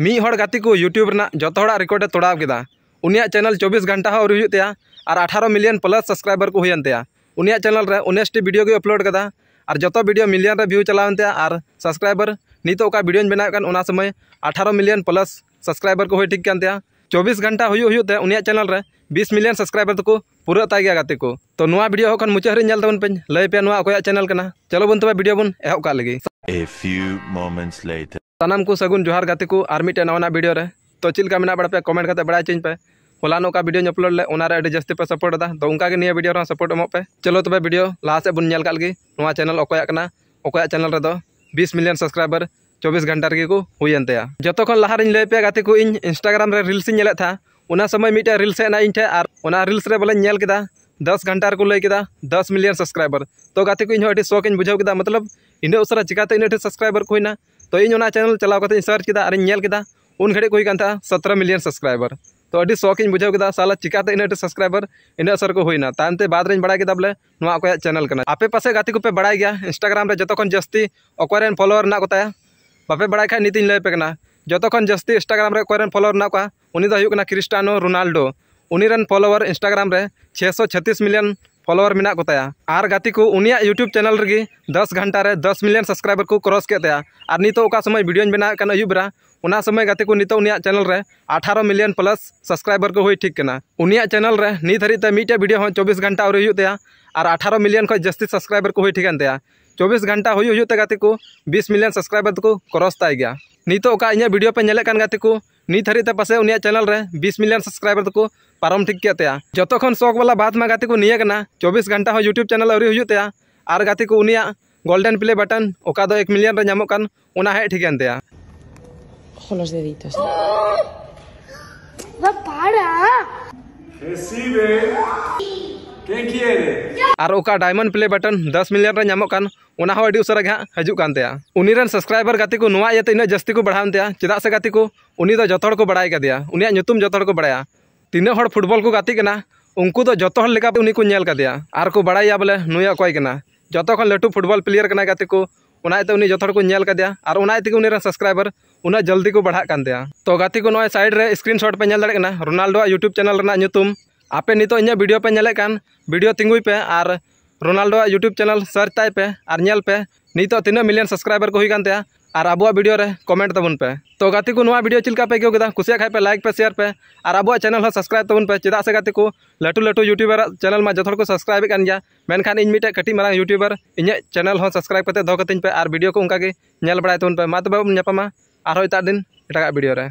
media को YouTube जो record तोड़ाव के उन चैनल चौबीस घंटा हाँ उ और अठारह मिलियन प्लस सब्सक्राइबर को होते उन चैनल उन्नीसटी भिडियो को अपलोड का और जो वीडियो मिलियन भ्यू चलावनते और सब्सक्राइबर नित भिडियो बना समय अठारह मिलियन प्लस सब्सक्राइबर को हो ठीक है चौबीस घंटा हुए उन चैनल बीस मिलियन सब्सक्राइबर तक पूरा को तो वीडियो हम मुचादी पे लैपे अकोया चैनल चलो बन तब भिडियो बन एहबे सनम को सगुन जोहार गति को और मिट्टे नवाना भिडियो तो चिल्का मेना बड़ा पे कमेंट करते बड़ा चीजें पे होलानों का भिडियो अपलोड ले जस्ती पे सपोर्ट दा तो उनका के भिडियो सपोर्ट एम पे चलो तब तो भिडियो लहास बन का चैनल अकोय चैनल रो बीस मिलियन सब्सक्राइबर चौबीस घंटा रे हुई जो लहा रही लैपे गति को इंस्टाग्राम रिल्स था उना समय मिट्टे रिल्स है इनठे और रिल्स बोले दस घंटा रू लैक दस मिलियन सब्सक्राइबर तो गति को शौक बुझे मतलब ᱤᱱᱟᱹ ᱩᱥᱟᱹᱨᱟ ᱪᱤᱠᱟᱹᱛᱮ इन ᱴᱷᱮᱱ ᱥᱟᱵᱥᱠᱨᱟᱭᱵᱟᱨ ᱠᱚ ᱦᱩᱭᱱᱟ ᱛᱚ ᱤᱧ ᱚᱱᱟ ᱪᱮᱱᱮᱞ ᱪᱟᱞᱟᱣ ᱠᱟᱛᱮ ᱤᱧ ᱥᱟᱨᱪ ᱠᱮᱫᱟ ᱟᱨ ᱤᱧ ᱧᱮᱞ ᱠᱮᱫᱟ ᱩᱱ तो अभी शौक इन बुझे साला चिकाते इन सब्सक्राइबर इन असर को होना तानते बाद बड़ा के बोले चैनल करना आपे पास गति को पे बड़ा गया इंस्टाग्राम जो खन जस्ती अकोरेन फलोवर ना कोताया बापे बड़ा खा नीति लैपे जो खन जस्ती इंस्टाग्राम रे फलोवर फॉलोअर ना को क्रिस्टानो रोनाल्डो उनी फॉलोअर इंस्टाग्राम सौ छत्तीस मिलियन फॉलोअर मेना और गति को यूट्यूब चैनल रे दस घंटा रे दस मिलियन सब्सक्राइबर को क्रॉस के और नित समय भिडियो बनाए अयूब उना समय गति को नित चैनल रे अठारह मिलियन प्लस सब्सक्राइबर को हुई ठीक उनिया चैनल रे नित हरिते मीटे भिडियो चौबीस घंटा अवरी और अठारह मिलियन खन जस्ती सब्सक्राइबर को हुई ठीक चौबीस घंटा हुई गति को बीस मिलियन सब्सक्राइबर को क्रॉस तय गया नीत इन वीडियो पे नेले कान गाते को नित हरी पास उनिया चैनल रे 20 मिलियन सब्सक्राइबर तक पारम ठीक केते जतो खन शौक वाला बात मा गाते को निया कना 24 घंटा हो YouTube चैनल अरी हुते आर गाते को उनिया गोल्डन प्ले बटन ओका दो 1 मिलियन रे नामो कान उना है ठीक কেন কিহে আর ওকা ডাইমন্ড প্লে বাটন 10 মিলিয়ন ৰ নামকান উনা হ ভিডিওছৰ গা হজু কানতেয়া উনিৰেন সাবস্ক্রাইবাৰ গাতিকু নোৱা येते ইনা জস্তি কো বঢ়াওনতেয়া জেদাছ গাতিকু উনি দ জতৰক বঢ়াই গদিয়া উনিয়া যুতুম জতৰক বঢ়ায়া তিনে হৰ ফুটবল কো গাতিকেনা উংকু দ জতৰ হ লিখা উনিকু নিয়ল কাদিয়া আর কো বঢ়ায়া বলে নয়া কয় কেনা যতক লটু ফুটবল প্লেয়াৰ কেনা গাতিকু উনাতে উনি জতৰক নিয়ল কাদিয়া আর উনাতে উনিৰেন সাবস্ক্রাইবাৰ উনা জলদি কো বঢ়া কানদিয়া তো গাতিকু নহয় সাইড ৰ স্ক্রিনশট পে নিয়ল দৰকনা ৰোনাল্ডো ইউটিউব চানেল ৰ না যুতুম आपे नित ᱤᱧᱟᱹᱜ ᱵᱷᱤᱰᱤᱭᱳ ᱯᱮ ᱧᱮᱞᱮᱫ ᱠᱟᱱ ᱵᱷᱤᱰᱤᱭᱳ ᱛᱤᱸᱜᱩᱭ ᱯᱮ ᱟᱨ ᱨᱳᱱᱟᱞᱰᱳᱣᱟᱜ ᱤᱭᱩᱴᱩᱵᱽ ᱪᱮᱱᱮᱞ ᱥᱟᱨᱪ ᱛᱟᱭ ᱯᱮ ᱟᱨ ᱧᱮᱞ ᱯᱮ ᱱᱤᱛᱚᱜ ᱛᱤᱱᱟᱹᱜ ᱢᱤᱞᱤᱭᱚᱱ ᱥᱟᱵᱥᱠᱨᱟᱭᱵᱟᱨ ᱠᱚ ᱦᱩᱭ और अब भिडियो कमेंट तबन तो पे तो गति को भिडियो चिल्का पे क्यों कुछ खाए पे लाइक पे शेयर पे और अब चैनल सब्सक्राइब तबन तो पे चेदा से गति को लटू लटू यूट्यूबर चैनल में जो को सब्सक्राइब मेखान इन मिट्टे कटी मांग यूट्यूबर इन चैनल सब्सक्राइब करते दो कती पे और भिडियो को उनका नल तबन तो पे मा तब नापा और इतना दिन एटा भिडियो